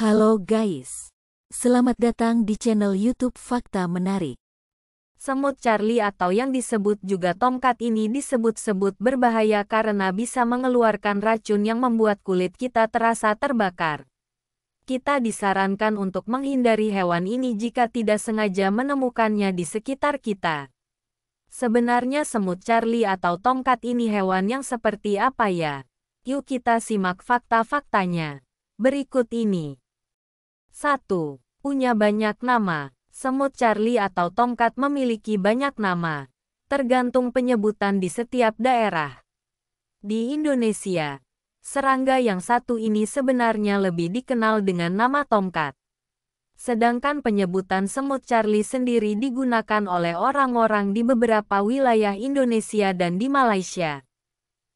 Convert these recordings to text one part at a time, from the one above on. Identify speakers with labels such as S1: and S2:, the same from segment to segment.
S1: Halo guys. Selamat datang di channel YouTube Fakta Menarik. Semut Charlie atau yang disebut juga tomcat ini disebut-sebut berbahaya karena bisa mengeluarkan racun yang membuat kulit kita terasa terbakar. Kita disarankan untuk menghindari hewan ini jika tidak sengaja menemukannya di sekitar kita. Sebenarnya semut Charlie atau tomcat ini hewan yang seperti apa ya? Yuk kita simak fakta-faktanya. Berikut ini. 1. Punya banyak nama. Semut Charlie atau tongkat memiliki banyak nama, tergantung penyebutan di setiap daerah. Di Indonesia, serangga yang satu ini sebenarnya lebih dikenal dengan nama tongkat. Sedangkan penyebutan semut Charlie sendiri digunakan oleh orang-orang di beberapa wilayah Indonesia dan di Malaysia.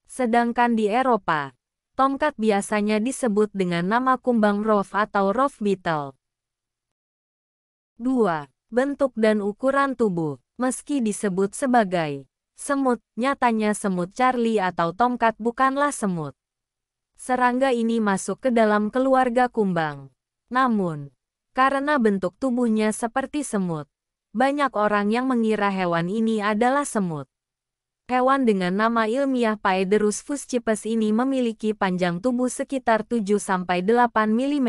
S1: Sedangkan di Eropa, tongkat biasanya disebut dengan nama kumbang rov atau rov beetle. 2. Bentuk dan ukuran tubuh Meski disebut sebagai semut, nyatanya semut Charlie atau tongkat bukanlah semut. Serangga ini masuk ke dalam keluarga kumbang. Namun, karena bentuk tubuhnya seperti semut, banyak orang yang mengira hewan ini adalah semut. Hewan dengan nama ilmiah Paederus fuscipes ini memiliki panjang tubuh sekitar 7-8 mm.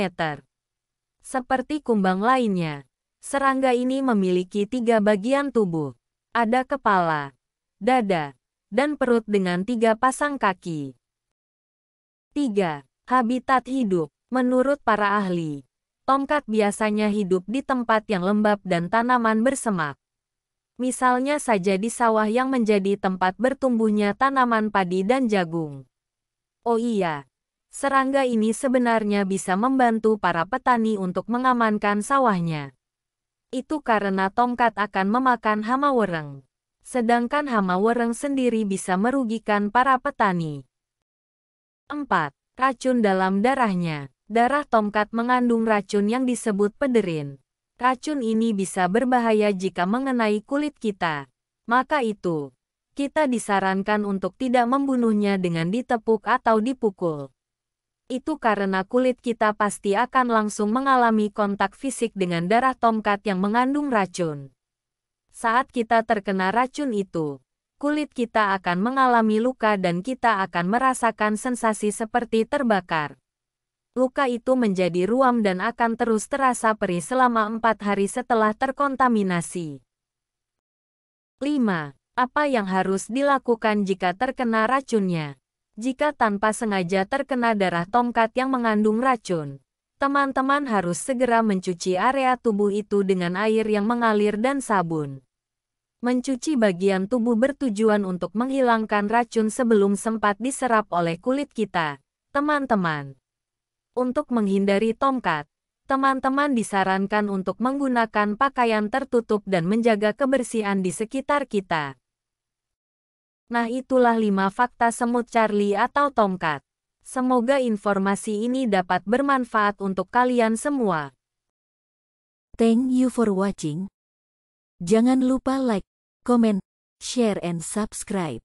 S1: Seperti kumbang lainnya, serangga ini memiliki tiga bagian tubuh. Ada kepala, dada, dan perut dengan tiga pasang kaki. 3. Habitat hidup Menurut para ahli, tongkat biasanya hidup di tempat yang lembab dan tanaman bersemak misalnya saja di sawah yang menjadi tempat bertumbuhnya tanaman padi dan jagung. Oh iya, serangga ini sebenarnya bisa membantu para petani untuk mengamankan sawahnya. Itu karena tongkat akan memakan hama wereng. Sedangkan hama wereng sendiri bisa merugikan para petani. 4. Racun dalam darahnya. Darah tongkat mengandung racun yang disebut pederin. Racun ini bisa berbahaya jika mengenai kulit kita. Maka itu, kita disarankan untuk tidak membunuhnya dengan ditepuk atau dipukul. Itu karena kulit kita pasti akan langsung mengalami kontak fisik dengan darah tomkat yang mengandung racun. Saat kita terkena racun itu, kulit kita akan mengalami luka dan kita akan merasakan sensasi seperti terbakar luka itu menjadi ruam dan akan terus terasa perih selama empat hari setelah terkontaminasi. 5. Apa yang harus dilakukan jika terkena racunnya? Jika tanpa sengaja terkena darah tongkat yang mengandung racun, teman-teman harus segera mencuci area tubuh itu dengan air yang mengalir dan sabun. Mencuci bagian tubuh bertujuan untuk menghilangkan racun sebelum sempat diserap oleh kulit kita, teman-teman. Untuk menghindari tomcat, teman-teman disarankan untuk menggunakan pakaian tertutup dan menjaga kebersihan di sekitar kita. Nah itulah 5 fakta semut Charlie atau tomcat. Semoga informasi ini dapat bermanfaat untuk kalian semua. Thank you for watching. Jangan lupa like, comment, share and subscribe.